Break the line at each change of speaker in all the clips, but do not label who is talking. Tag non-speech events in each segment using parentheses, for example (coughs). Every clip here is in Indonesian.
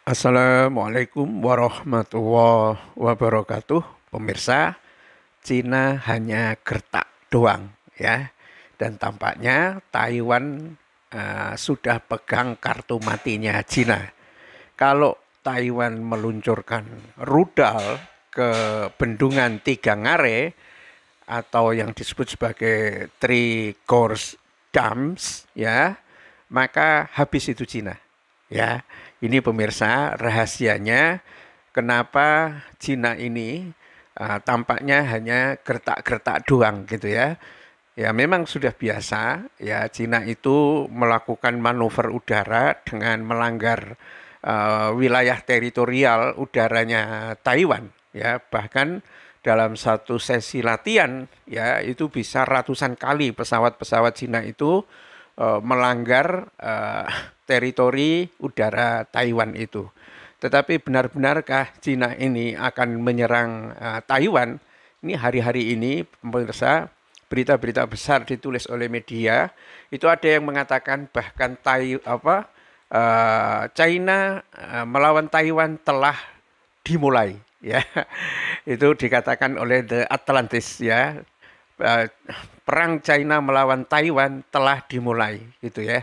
Assalamualaikum warahmatullahi wabarakatuh. Pemirsa, Cina hanya gertak doang ya. Dan tampaknya Taiwan uh, sudah pegang kartu matinya Cina. Kalau Taiwan meluncurkan rudal ke bendungan Tiga Ngare atau yang disebut sebagai Three Course Dams ya, maka habis itu Cina ya. Ini pemirsa rahasianya kenapa Cina ini uh, tampaknya hanya gertak-gertak doang gitu ya. Ya memang sudah biasa ya Cina itu melakukan manuver udara dengan melanggar uh, wilayah teritorial udaranya Taiwan ya bahkan dalam satu sesi latihan ya itu bisa ratusan kali pesawat-pesawat Cina itu uh, melanggar uh, teritori udara Taiwan itu. Tetapi benar-benarkah Cina ini akan menyerang uh, Taiwan? Ini hari-hari ini pemirsa berita-berita besar ditulis oleh media itu ada yang mengatakan bahkan tai apa uh, China uh, melawan Taiwan telah dimulai (laughs) ya itu dikatakan oleh The Atlantis ya perang China melawan Taiwan telah dimulai gitu ya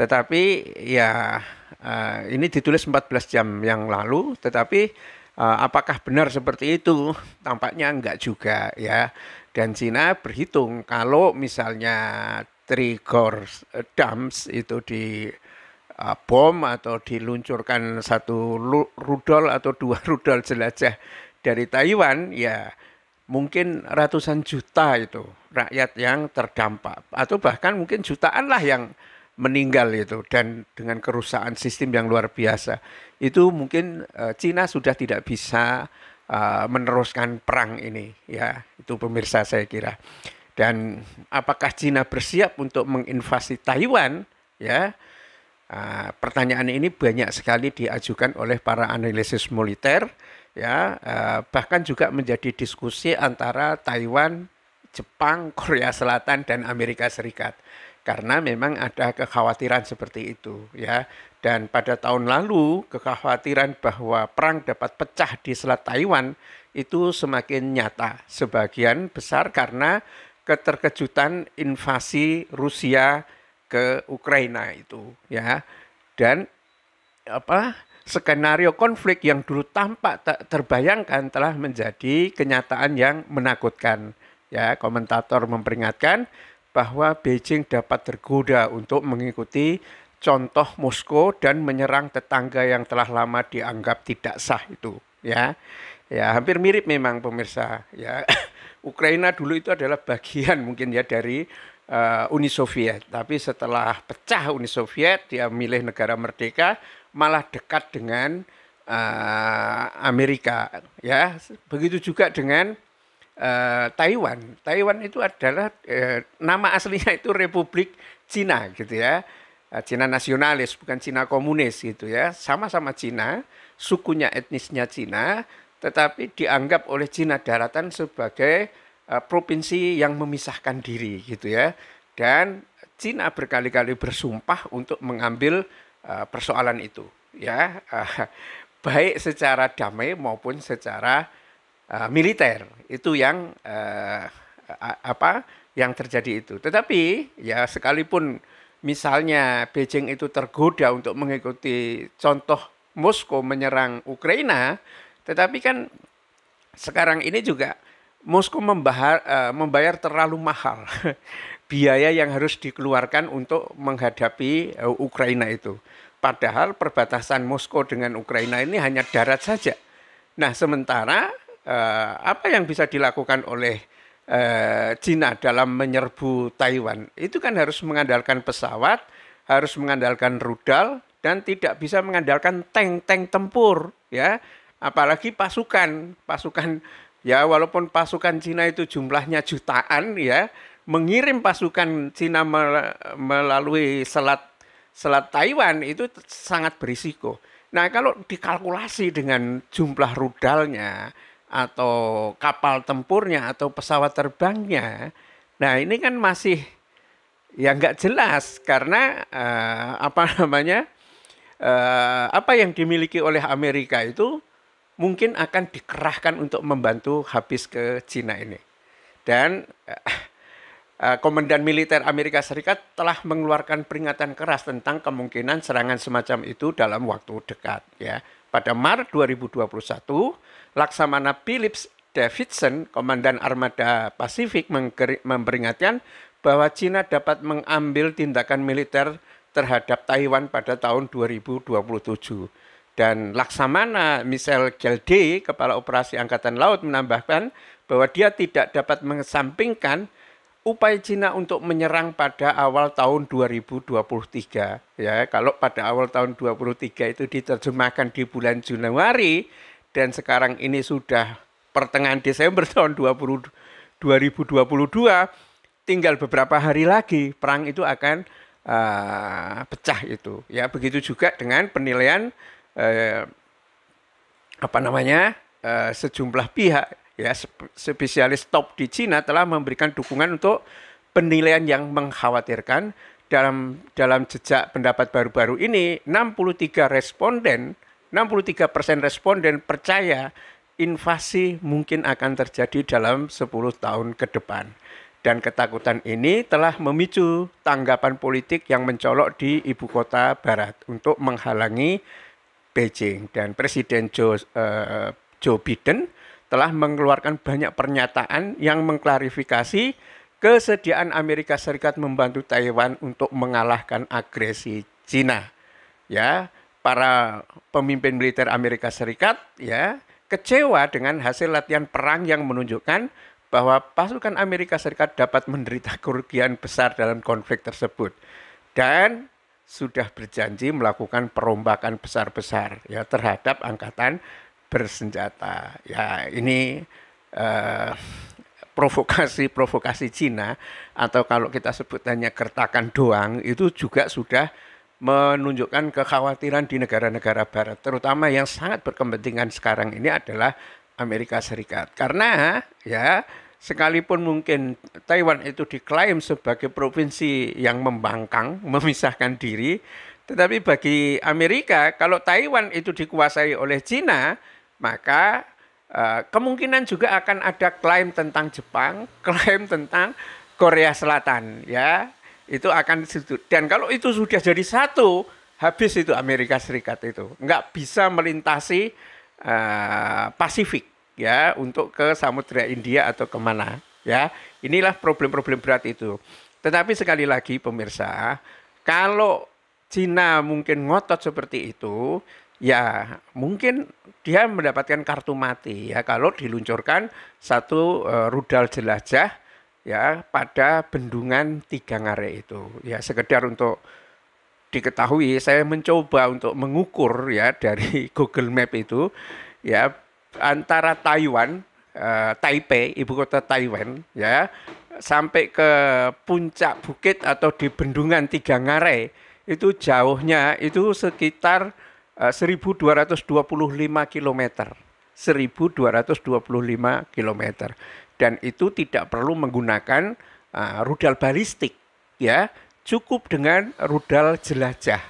tetapi ya uh, ini ditulis 14 jam yang lalu, tetapi uh, apakah benar seperti itu? Tampaknya enggak juga ya. Dan Cina berhitung kalau misalnya trigger eh, dumps itu di uh, bom atau diluncurkan satu rudal atau dua (laughs) rudol jelajah dari Taiwan ya mungkin ratusan juta itu rakyat yang terdampak atau bahkan mungkin jutaan lah yang meninggal itu dan dengan kerusakan sistem yang luar biasa itu mungkin uh, Cina sudah tidak bisa uh, meneruskan perang ini ya itu pemirsa saya kira dan apakah Cina bersiap untuk menginvasi Taiwan ya uh, pertanyaan ini banyak sekali diajukan oleh para analisis militer ya uh, bahkan juga menjadi diskusi antara Taiwan Jepang Korea Selatan dan Amerika Serikat karena memang ada kekhawatiran seperti itu ya dan pada tahun lalu kekhawatiran bahwa perang dapat pecah di Selat Taiwan itu semakin nyata sebagian besar karena keterkejutan invasi Rusia ke Ukraina itu ya dan apa skenario konflik yang dulu tampak tak terbayangkan telah menjadi kenyataan yang menakutkan ya komentator memperingatkan bahwa Beijing dapat tergoda untuk mengikuti contoh Moskow dan menyerang tetangga yang telah lama dianggap tidak sah itu ya ya hampir mirip memang pemirsa ya (coughs) Ukraina dulu itu adalah bagian (laughs) mungkin ya dari uh, Uni Soviet tapi setelah pecah Uni Soviet dia milih negara merdeka malah dekat dengan uh, Amerika ya begitu juga dengan Eh, Taiwan. Taiwan itu adalah uh, nama aslinya itu Republik Cina gitu ya. Eh, Cina nasionalis bukan Cina komunis gitu ya. Sama-sama Cina, sukunya etnisnya Cina, tetapi dianggap oleh Cina daratan sebagai uh, provinsi yang memisahkan diri gitu ya. Dan Cina berkali-kali bersumpah untuk mengambil uh, persoalan itu ya. Uh, (laughs) baik secara damai maupun secara Eh, militer itu yang uh, apa yang terjadi itu. Tetapi ya sekalipun misalnya Beijing itu tergoda untuk mengikuti contoh Moskow menyerang Ukraina, tetapi kan sekarang ini juga Moskow membahar, uh, eh, membayar terlalu mahal (laughs) biaya yang harus dikeluarkan untuk menghadapi uh, Ukraina itu. Padahal perbatasan Moskow dengan Ukraina ini hanya darat saja. Nah, sementara eh, apa yang bisa dilakukan oleh eh, Cina dalam menyerbu Taiwan itu kan harus mengandalkan pesawat, harus mengandalkan rudal dan tidak bisa mengandalkan tank-tank tempur ya, apalagi pasukan, pasukan ya walaupun pasukan Cina itu jumlahnya jutaan ya, mengirim pasukan Cina melalui selat selat Taiwan itu sangat berisiko. Nah, kalau dikalkulasi dengan jumlah rudalnya, atau kapal tempurnya atau pesawat terbangnya. Nah ini kan masih ya nggak jelas karena uh, apa (laughs) namanya uh, apa yang dimiliki oleh Amerika itu mungkin akan dikerahkan untuk membantu habis ke Cina ini. Dan uh, Komandan Militer Amerika Serikat telah mengeluarkan peringatan keras tentang kemungkinan serangan semacam itu dalam waktu dekat ya pada Maret 2021, Laksamana Phillips Davidson, Komandan Armada Pasifik, memperingatkan bahwa China dapat mengambil tindakan militer terhadap Taiwan pada tahun 2027. Dan Laksamana Michel Gelde, Kepala Operasi Angkatan Laut, menambahkan bahwa dia tidak dapat mengesampingkan upaya Cina untuk menyerang pada awal tahun 2023 ya kalau pada awal tahun 2023 itu diterjemahkan di bulan Januari dan sekarang ini sudah pertengahan Desember (laughs) tahun 20, 2022 tinggal beberapa hari lagi perang itu akan uh, pecah itu ya begitu juga dengan penilaian uh, apa namanya uh, sejumlah pihak ya spesialis top di Cina telah memberikan dukungan untuk penilaian yang mengkhawatirkan dalam dalam jejak pendapat baru-baru ini 63 responden 63 persen responden percaya invasi mungkin akan terjadi dalam 10 tahun ke depan. Dan ketakutan ini telah memicu tanggapan politik yang mencolok di ibu kota barat untuk menghalangi Beijing. Dan Presiden Joe, uh, Joe Biden telah mengeluarkan banyak pernyataan yang mengklarifikasi kesediaan Amerika Serikat membantu Taiwan untuk mengalahkan agresi Cina. Ya, para pemimpin militer Amerika Serikat ya kecewa dengan hasil latihan perang yang menunjukkan bahwa pasukan Amerika Serikat dapat menderita kerugian besar dalam konflik tersebut dan sudah berjanji melakukan perombakan besar-besar ya terhadap angkatan bersenjata. Ya ini eh, provokasi-provokasi Cina atau kalau kita sebut hanya kertakan doang itu juga sudah menunjukkan kekhawatiran di negara-negara barat terutama yang sangat berkepentingan sekarang ini adalah Amerika Serikat karena ya sekalipun mungkin Taiwan itu diklaim sebagai provinsi yang membangkang (laughs) memisahkan diri tetapi bagi Amerika kalau Taiwan itu dikuasai oleh Cina maka uh, kemungkinan juga akan ada klaim tentang Jepang, (laughs) klaim tentang Korea Selatan ya. Itu akan situ. Dan kalau itu sudah jadi satu, habis itu Amerika Serikat itu. Nggak bisa melintasi uh, Pasifik ya untuk ke Samudra India atau kemana ya. Inilah problem-problem berat itu. Tetapi sekali lagi pemirsa, kalau Cina mungkin ngotot seperti itu, ya mungkin dia mendapatkan kartu mati ya kalau diluncurkan satu e, rudal jelajah ya pada bendungan tiga ngare itu ya sekedar untuk diketahui saya mencoba untuk mengukur ya (laughs) dari Google Map itu ya antara Taiwan e, Taipei ibu kota Taiwan ya sampai ke puncak bukit atau di bendungan tiga ngare itu jauhnya itu sekitar 1225 km. 1225 km. Dan itu tidak perlu menggunakan uh, rudal balistik ya, cukup dengan rudal jelajah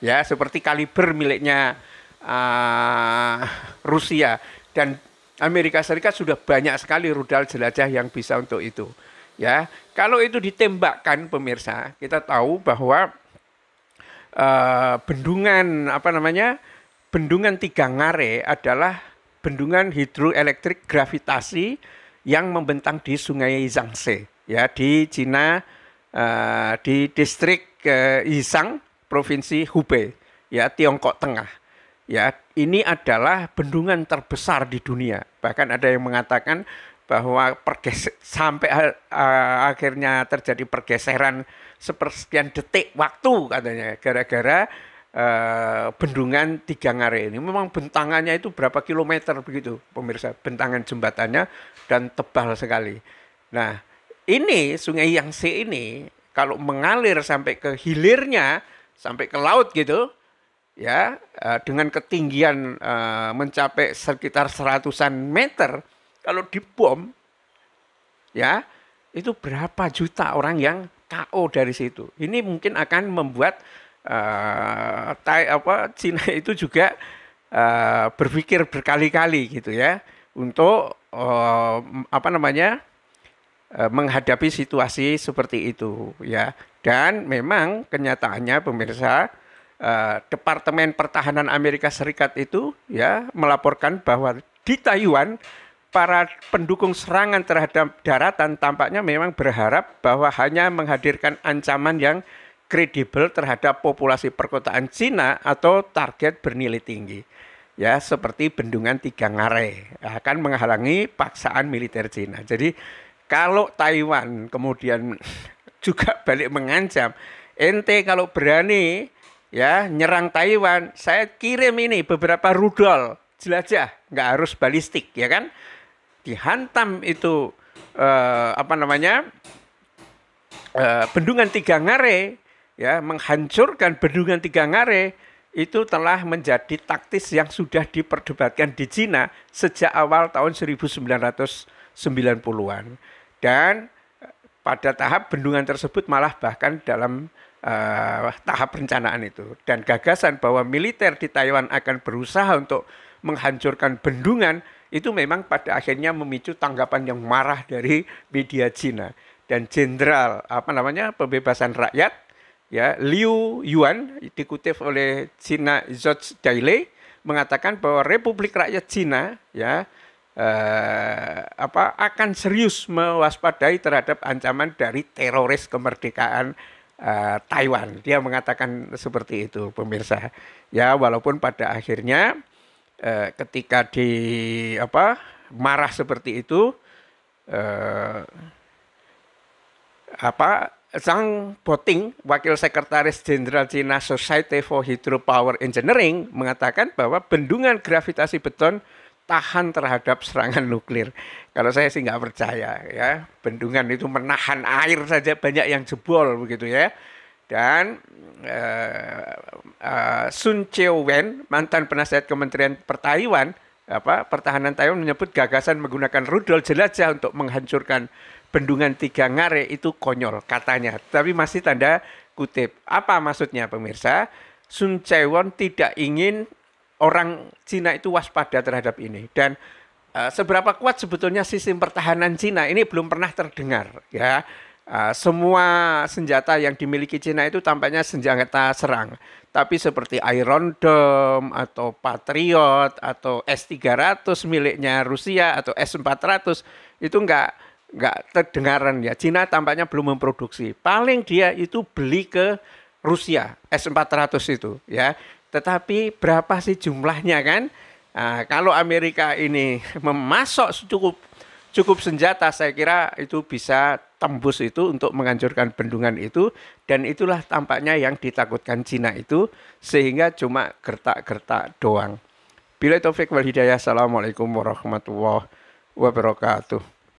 ya seperti kaliber miliknya uh, Rusia dan Amerika Serikat sudah banyak sekali rudal jelajah yang bisa untuk itu ya. Kalau itu ditembakkan pemirsa, kita tahu bahwa uh, bendungan apa namanya bendungan tiga ngare adalah bendungan hidroelektrik gravitasi yang membentang di Sungai Yangtze ya di Cina uh, di distrik uh, Yisang provinsi Hubei ya Tiongkok Tengah ya ini adalah bendungan terbesar di dunia bahkan ada yang mengatakan bahwa perges sampai uh, akhirnya terjadi pergeseran sepersekian detik waktu katanya gara-gara uh, bendungan tiga ngare ini memang bentangannya itu berapa kilometer begitu pemirsa bentangan jembatannya dan tebal sekali nah ini sungai yang C ini kalau mengalir sampai ke hilirnya sampai ke laut gitu ya uh, dengan ketinggian uh, mencapai sekitar seratusan meter kalau dibom, ya itu berapa juta orang yang KO dari situ. Ini mungkin akan membuat uh, eh, tai, apa Cina (laughs) itu juga uh, berpikir berkali-kali gitu ya untuk uh, apa namanya uh, menghadapi situasi seperti itu ya. Dan memang kenyataannya pemirsa uh, Departemen Pertahanan Amerika Serikat itu ya melaporkan bahwa di Taiwan para pendukung serangan terhadap daratan tampaknya memang berharap bahwa hanya menghadirkan ancaman yang kredibel terhadap populasi perkotaan Cina atau target bernilai tinggi. Ya, seperti bendungan Tiga Ngare akan menghalangi paksaan militer Cina. Jadi kalau Taiwan kemudian (laughs) juga balik mengancam, ente kalau berani ya nyerang Taiwan, saya kirim ini beberapa rudal jelajah, nggak harus balistik, ya kan? dihantam itu uh, apa namanya uh, bendungan tiga ngare ya menghancurkan bendungan tiga ngare itu telah menjadi taktis yang sudah diperdebatkan di Cina sejak awal tahun 1990-an dan eh, pada tahap bendungan tersebut malah bahkan dalam uh, tahap perencanaan itu dan gagasan bahwa militer di Taiwan akan berusaha untuk menghancurkan bendungan itu memang pada akhirnya memicu tanggapan yang marah dari media Cina dan jenderal apa namanya pembebasan rakyat ya Liu Yuan dikutip oleh Cina George Daily mengatakan bahwa Republik Rakyat Cina ya eh, apa akan serius mewaspadai terhadap ancaman dari teroris kemerdekaan eh, Taiwan. Dia mengatakan seperti itu pemirsa. Ya walaupun pada akhirnya eh, ketika di apa marah seperti itu eh, apa Zhang Boting, wakil sekretaris jenderal Cina Society for Hydropower Engineering, mengatakan bahwa bendungan gravitasi beton tahan terhadap serangan nuklir. Kalau saya sih nggak percaya ya, bendungan itu menahan air saja banyak yang jebol begitu ya dan uh, uh, Sun Cheo Wen mantan penasihat Kementerian Pertaiwan apa pertahanan Taiwan menyebut gagasan menggunakan rudal jelajah untuk menghancurkan bendungan tiga ngare itu konyol katanya tapi masih tanda kutip apa maksudnya pemirsa Sun Wen tidak ingin orang Cina itu waspada terhadap ini dan uh, seberapa kuat sebetulnya sistem pertahanan Cina ini belum pernah terdengar ya uh, semua senjata yang dimiliki Cina itu tampaknya senjata serang. Tapi seperti Iron Dome atau Patriot atau S-300 miliknya Rusia atau S-400 itu enggak enggak terdengaran ya. Cina tampaknya belum memproduksi. Paling dia itu beli ke Rusia S-400 itu ya. Tetapi berapa sih jumlahnya kan? Nah, kalau Amerika ini (laughs) memasok cukup cukup senjata saya kira itu bisa tembus itu untuk menghancurkan bendungan itu dan itulah tampaknya yang ditakutkan Cina itu sehingga cuma gertak-gertak doang. Bila Taufik wal Hidayah. Assalamualaikum warahmatullahi wabarakatuh.